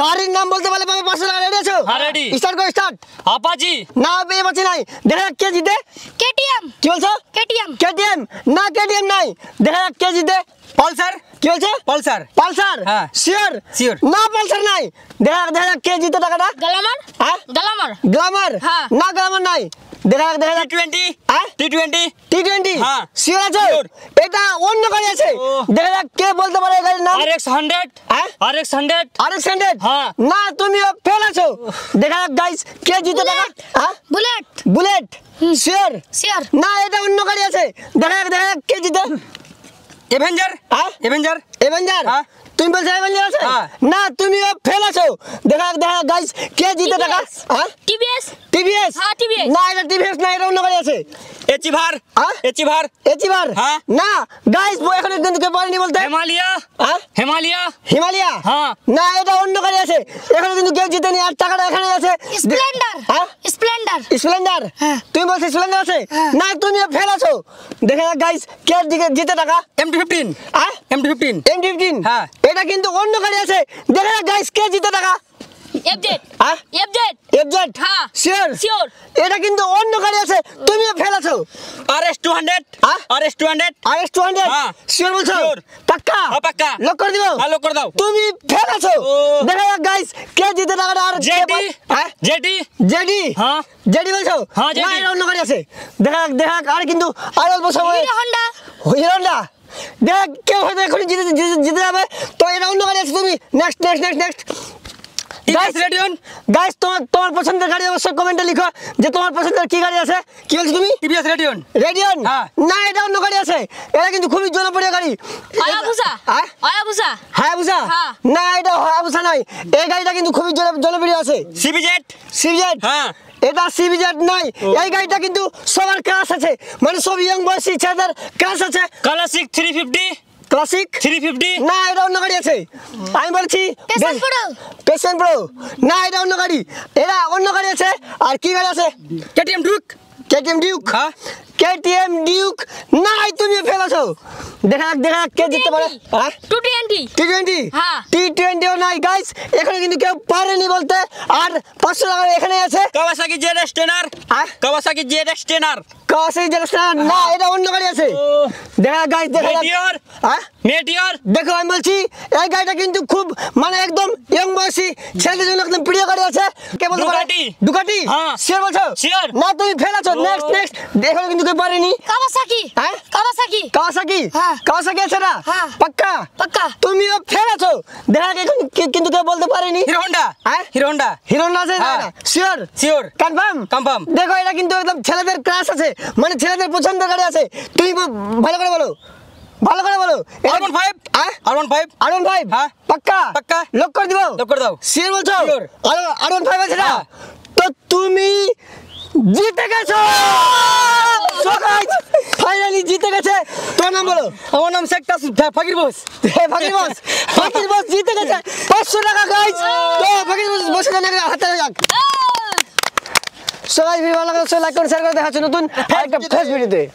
গাড়ির নাম বলতে পারলে পাবে পাশে রেডি আছো হ্যাঁ, রেডি স্টার্ট করো স্টার্ট আপাজি না এই বাচ্চা নাই দেখা যাক কে জিতে কেটিএম কি বলছো কেটিএম কেটিএম না কেটিএম নাই দেখা যাক কে জিতে পালসার কি বলছে পালসার পালসার হ্যাঁ শিওর শিওর না পালসার নাই দেখা দেখা যাক কে জিতে টাকাটা গ্লামার হ্যাঁ গ্লামার গ্লামার হ্যাঁ না গ্লামার নাই দেখা যাক দেখা যাক টি হ্যাঁ টি টোয়েন্টি টি টোয়েন্টি হ্যাঁ শিওর আছে এটা অন্য গাড়ি আছে দেখা যাক কে বলতে পারে এই গাড়ির নাম আর এক্স হান্ড্রেড হ্যাঁ R X hundred R X hundred হ্যাঁ না তুমিও ফেল আছো দেখা যাক গাইস কে জিতে টাকা হ্যাঁ বুলেট বুলেট শিওর শিওর না এটা অন্য গাড়ি আছে দেখা যাক দেখা যাক কে জিতে एवेंजर एवेंजर एवेंजर তুমি বলছো আমি বলি আছে হ্যাঁ। না তুমি ফেল আছো দেখা দেখা গাইস কে জিতে টাকা হ্যাঁ টিভিএস টিভিএস হ্যাঁ টিভিএস না এটা টিভিএস না এটা অন্য গাড়ি আছে এচিভার হ্যাঁ এচিভার এচিভার হ্যাঁ না গাইস বই এখন একদিন কে বলেনি বলতে হিমালয়া হ্যাঁ হিমালয়া হিমালয়া হ্যাঁ না এটা অন্য গাড়ি আছে এখন কিন্তু কেউ জিতে নি আর টাকাটা এখানে আছে স্প্লেন্ডার হ্যাঁ স্প্লেন্ডার হ্যাঁ। স্প্লেন্ডার তুমি বলছো স্প্লেন্ডার আছে হ্যাঁ। না তুমি ফেল আছো দেখা গাইস কে জিতে টাকা এম টি ফিফটিন হ্যাঁ ফিফটিন এম15 এম15 হ্যাঁ এটা কিন্তু অন্য গাড়ি আছে দেখে না গাইস কে জিতে টাকা এফজেড হ্যাঁ এফজেড এফজেড হ্যাঁ শিওর শিওর এটা কিন্তু অন্য গাড়ি আছে তুমি ফেলেছো আরএস 200 হ্যাঁ আরএস 200 আরএস 200 হ্যাঁ শিওর বলছো পাক্কা হ্যাঁ পাক্কা লক করে দিও হ্যাঁ লক করে দাও তুমি ফেলেছো দেখা যাক গাইস কে জিতে টাকাটা আর জেডি হ্যাঁ জেডি জেডি হ্যাঁ জেডি বলছো হ্যাঁ জেডি অন্য গাড়ি আছে দেখা যাক দেখা আর কিন্তু আর অল্প সময় হিরো হন্ডা হিরো হন্ডা দেখ কেউ হয়তো এখন জিতে জিতে যাবে তো এটা অন্য গাড়ি আছে তুমি next next next next guys তোমার তোমার পছন্দের গাড়ি অবশ্যই কমেন্টে লিখো যে তোমার পছন্দের কি গাড়ি আছে কি বলছো তুমি টিভিএস রেডিয়ন রেডিয়ন না এটা অন্য গাড়ি আছে এটা কিন্তু খুবই জনপ্রিয় গাড়ি হায়াবুসা হায়াবুসা হায়াবুসা না এটা হায়াবুসা নয় এই গাড়িটা কিন্তু খুবই জনপ্রিয় আছে সিবিজেড সিবিজেড হ্যাঁ এটা সিবিজেড নাই এই গাড়িটা কিন্তু সবার ক্রাশ আছে মানে সব ইয়ং বয়সী ছেলেদের ক্রাশ আছে classic three fifty classic three fifty না এটা অন্য গাড়ি আছে আমি বলছি পেশেন্ট প্রো না এটা অন্য গাড়ি এটা অন্য গাড়ি আছে আর কি গাড়ি আছে KTM Duke KTM Duke KTM Duke নাই তুমি ফেলেছো দেখা জিততে পারে টি টোয়েন্টি হ্যাঁ? হ্যাঁ। নাই গাইস এখানে কিন্তু কেউ পারেনি বলতে আর পাঁচশো এখানে আছে হ্যাঁ? না এটা অন্য গাড়ি আছে দেখা গাইস আমি বলছি এই গাড়িটা কিন্তু খুব মানে একদম ছেলেদের জন্য একদম প্রিয় গাড়ি আছে কে বলছো না তুমি ফেল দেখো কিন্তু কে পারেনি কাওয়াসাকি হ্যাঁ কাওয়াসাকি কাওয়াসাকি হ্যাঁ কাওয়াসাকি আছে না হ্যাঁ পাক্কা পাক্কা তুমিও ফেল আছো দেখা কে কিন্তু কেউ বলতে পারেনি হিরো হোন্ডা হ্যাঁ হিরো হোন্ডা হিরো হোন্ডা আছে না শিওর শিওর কনফার্ম কনফার্ম দেখো এটা কিন্তু একদম ছেলেদের ক্রাশ আছে মানে ছেলেদের পছন্দের গাড়ি আছে তুমি ভালো করে বলো ভালো করে বলো আরমন ফাইভ হ্যাঁ ওয়ান ফাইভ আর ফাইভ হ্যাঁ পাক্কা পাক্কা লক করে দিবো লক করে দাও শিওর বলছো সিওর আরমন ফাইভ আছে না হ্যাঁ। তো তুমি জিতে গেছো নাম বলো আমার নাম শেখ তাসু ফাকির বস ফাকির বস ফাকির বস জিতে গেছে পাঁচশো টাকা গাইজ ফাকির বস বসে জানে হাতে যাক সবাই ভালো লাগে লাইক করে শেয়ার করে দেখাচ্ছে নতুন একটা ফেস ভিডিওতে